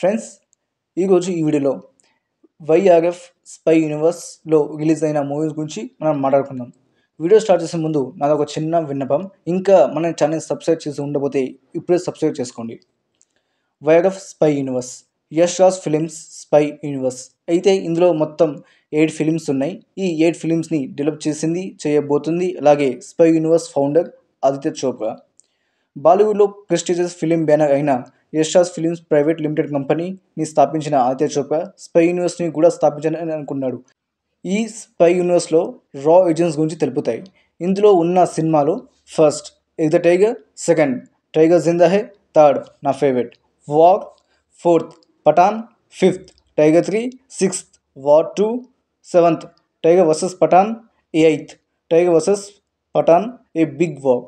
Friends ఈరోజు ఈ వీడియోలో వైఆర్ఎఫ్ స్పై యూనివర్స్లో రిలీజ్ అయిన మూవీస్ గురించి మనం మాట్లాడుకుందాం వీడియో స్టార్ట్ చేసే ముందు నాది ఒక చిన్న విన్నపం ఇంకా మన ఛానల్ సబ్స్క్రైబ్ చేసి ఉండబోతే ఇప్పుడే సబ్స్క్రైబ్ చేసుకోండి YRF spy universe Yash Raj films spy universe అయితే ఇందులో మొత్తం ఎయిట్ ఫిలిమ్స్ ఉన్నాయి ఈ ఎయిట్ ఫిలిమ్స్ని డెవలప్ చేసింది చేయబోతుంది అలాగే spy universe founder Aditya Chopra బాలీవుడ్లో ప్రెస్టీజియస్ ఫిలిం బ్యానర్ అయిన ఏషియాస్ ఫిలిమ్స్ ప్రైవేట్ లిమిటెడ్ కంపెనీని స్థాపించిన ఆదిత్య చోప్రా స్పై యూనివర్స్ని కూడా స్థాపించాలని అనుకున్నాడు ఈ స్పై యూనివర్స్లో రా ఏజెంట్స్ గురించి తెలుపుతాయి ఇందులో ఉన్న సినిమాలు first Ek Tha Tiger second Tiger Zinda Hai third నా ఫేవరెట్ వాక్ fourth Pathaan fifth Tiger three sixth War two seventh Tiger versus Pathaan eighth Tiger versus Pathaan ఏ బిగ్ వాక్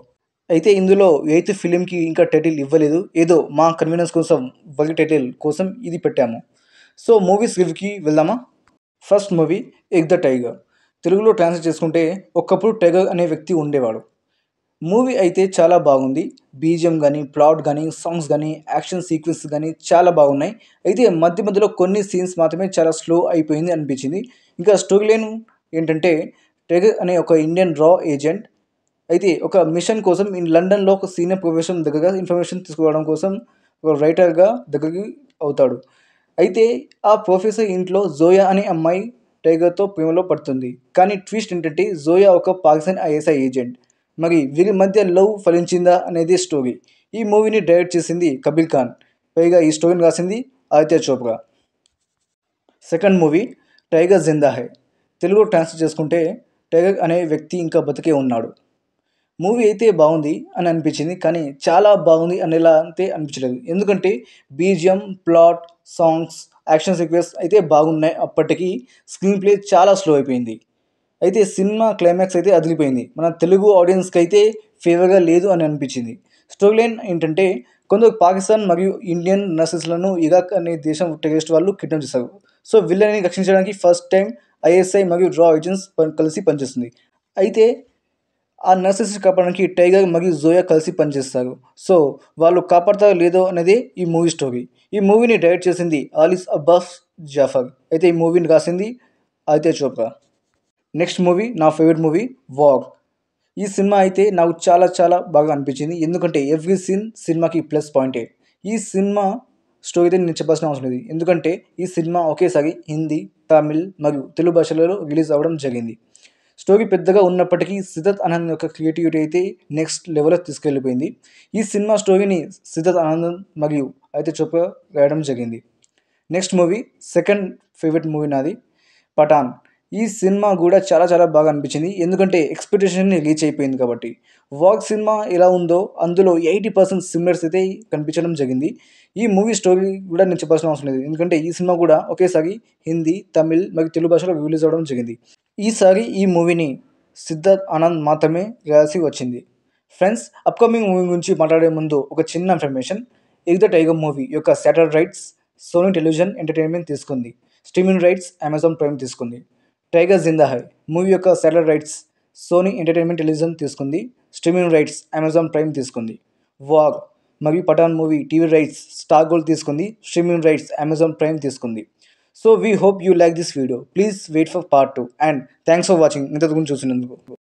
అయితే ఇందులో ఎయిత్ ఫిలింకి ఇంకా టైటిల్ ఇవ్వలేదు ఏదో మా కన్వీనియన్స్ కోసం వల్గర్ టైటిల్ కోసం ఇది పెట్టాము సో మూవీస్ రివ్యూకి వెళ్దామా ఫస్ట్ మూవీ ఎగ్ ద టైగర్ తెలుగులో ట్రాన్స్లేట్ చేసుకుంటే ఒకప్పుడు టైగర్ అనే వ్యక్తి ఉండేవాడు మూవీ అయితే చాలా బాగుంది బీజిఎం కానీ ప్లాట్ కానీ సాంగ్స్ కానీ యాక్షన్ సీక్వెన్స్ కానీ చాలా బాగున్నాయి అయితే మధ్య మధ్యలో కొన్ని సీన్స్ మాత్రమే చాలా స్లో అయిపోయింది అనిపించింది ఇంకా స్టోరీ లైన్ ఏంటంటే టైగర్ అనే ఒక ఇండియన్ రా ఏజెంట్ అయితే ఒక మిషన్ కోసం లండన్లో ఒక సీనియర్ ప్రొఫెషన్ దగ్గర ఇన్ఫర్మేషన్ తీసుకోవడం కోసం ఒక రైటర్గా దగ్గరికి అవుతాడు అయితే ఆ ప్రొఫెసర్ ఇంట్లో జోయా అనే అమ్మాయి టైగర్తో ప్రేమలో పడుతుంది కానీ ట్విస్ట్ ఏంటంటే జోయా ఒక పాకిస్తాన్ ఐఎస్ఐ ఏజెంట్ మరి వీరి మధ్య లవ్ ఫలించిందా అనేది స్టోరీ ఈ మూవీని డైరెక్ట్ చేసింది కబీర్ ఖాన్ పైగా ఈ స్టోరీని రాసింది Aditya Chopra second movie Tiger Zinda Hai Telugu translate చేసుకుంటే టైగర్ అనే వ్యక్తి ఇంకా బతికే ఉన్నాడు మూవీ అయితే బాగుంది అని అనిపించింది కానీ చాలా బాగుంది అనేలా అంతే అనిపించలేదు ఎందుకంటే BGM plot songs action sequence అయితే బాగున్నాయి అప్పటికి స్క్రీన్ ప్లే చాలా స్లో అయిపోయింది అయితే సినిమా క్లైమాక్స్ అయితే అదిలిపోయింది మన తెలుగు ఆడియన్స్కి అయితే ఫేవర్గా లేదు అని అనిపించింది స్టోరీ లైన్ ఏంటంటే కొందరు పాకిస్తాన్ మరియు ఇండియన్ నర్సెస్లను ఇరాక్ అనే దేశం టెగెస్ట్ వాళ్ళు కిడ్నాప్ చేశారు సో వీళ్ళని రక్షించడానికి ఫస్ట్ టైం ఐఎస్ఐ మరియు డ్రా ఏజెంట్స్ కలిసి పనిచేస్తుంది అయితే ఆ నర్సెస్ని కాపాడడానికి టైగర్ మరియు జోయా కలిసి పనిచేస్తారు సో వాళ్ళు కాపాడతారో లేదో అనేది ఈ మూవీ స్టోరీ ఈ మూవీని డైరెక్ట్ చేసింది ఆలిస్ అబ్బాస్ జాఫర్ అయితే ఈ మూవీని రాసింది అయితే చోప్రా నెక్స్ట్ మూవీ నా ఫేవరెట్ మూవీ వాగ్ ఈ సినిమా అయితే నాకు చాలా చాలా బాగా అనిపించింది ఎందుకంటే ఎవ్రీ సీన్ సినిమాకి ప్లస్ పాయింటే ఈ సినిమా స్టోరీ అయితే నేను చెప్పాల్సిన అవసరం లేదు ఎందుకంటే ఈ సినిమా ఒకేసారి హిందీ తమిళ్ మరియు తెలుగు భాషలలో రిలీజ్ అవ్వడం జరిగింది స్టోరీ పెద్దగా ఉన్నప్పటికీ సిద్ధార్థ్ ఆనంద్ యొక్క క్రియేటివిటీ అయితే నెక్స్ట్ లెవెల్లో తీసుకెళ్ళిపోయింది ఈ సినిమా స్టోరీని సిద్ధార్థ్ ఆనంద్ మరియు అయితే చొప్ప రాయడం జరిగింది next movie second favourite movie నాది పఠాన్ ఈ సినిమా కూడా చాలా చాలా బాగా అనిపించింది ఎందుకంటే ఎక్స్పెక్టేషన్ని రీచ్ అయిపోయింది కాబట్టి వాక్ సినిమా ఎలా ఉందో అందులో ఎయిటీ పర్సెంట్ సిమిలర్స్ అయితే కనిపించడం జరిగింది ఈ మూవీ స్టోరీ కూడా నేను చెప్పాల్సిన అవసరం లేదు ఎందుకంటే ఈ సినిమా కూడా ఒకేసారి హిందీ తమిళ్ మరియు తెలుగు భాషలో రిలీజ్ అవ్వడం జరిగింది ఈసారి ఈ మూవీని సిద్ధార్థ్ ఆనంద్ మాత్రమే రాసి వచ్చింది ఫ్రెండ్స్ అప్కమింగ్ మూవీ గురించి మాట్లాడే ముందు ఒక చిన్న ఇన్ఫర్మేషన్ ఎగ్ ద టైగర్ మూవీ యొక్క satellite rights Sony television entertainment తీసుకుంది స్ట్రీమింగ్ రైట్స్ అమెజాన్ ప్రైమ్ తీసుకుంది టైగర్ జిందా హై మూవీ యొక్క satellite rights Sony entertainment television తీసుకుంది స్ట్రీమింగ్ రైట్స్ అమెజాన్ ప్రైమ్ తీసుకుంది వాగ్ మరియు Pathaan movie TV rights Star Gold తీసుకుంది స్ట్రీమింగ్ రైట్స్ అమెజాన్ ప్రైమ్ తీసుకుంది So we hope you like this video. Please wait for part 2 and thanks for watching.